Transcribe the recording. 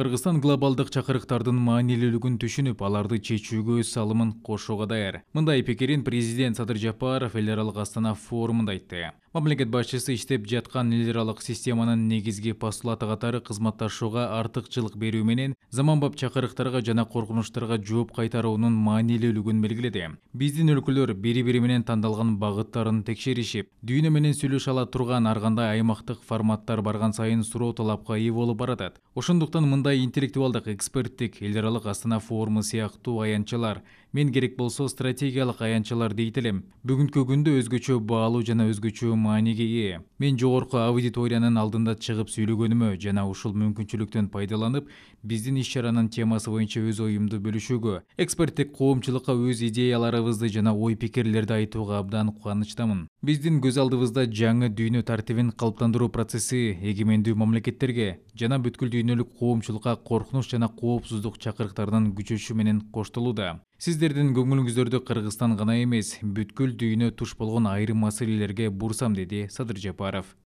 кыргызстан глобалдык чакырыктардын маанилүүлүгүн түшүнүп аларды чечүүгө өз салымын кошууга даяр мындай пикирин президент садыр жапаров эл аралык астана форумунда айтты мамлекет башчысы иштеп жаткан эл аралык системанын негизги постулаты катары кызматташууга артыкчылык берүү менен заманбап чакырыктарга жана коркунучтарга жооп кайтаруунун маанилүүлүгүн белгіледі биздин өлкөлөр бири бири менен тандалган багыттарын текшеришип дүйнө менен сүйлөшө ала турган ар кандай форматтар барған сайын суроо талапка ээ болуп баратат ошондуктан мындай мындай интеллектуалдык эксперттик эл астана форуму сыяктуу аянтчалар мен керек болсо стратегиялык аянчылар дейт элем бүгүнкү күндө өзгөчө баалуу жана өзгөчө мааниге ээ мен жогорку аудиториянын алдында чыгып сүйлөгөнүмө жана ушул мүмкүнчүлүктөн пайдаланып биздин иш чаранын темасы боюнча өз оюмду бөлүшүүгө эксперттик коомчулукка өз идеяларыбызды жана ой пикирлерди айтууга абдан кубанычтамын биздин көз алдыбызда жаңы дүйнө тартибин калыптандыруу процесси эгемендүү мамлекеттерге жана бүткүл дүйнөлүк коомчулукка коркунуч жана коопсуздук чакырыктарынын күчөшү менен коштолууда сиздердин көңүлүңүздөрдү кыргызстан гана эмес бүткүл дүйнө туш болгон айрым маселелерге бурсам деди садыр жапаров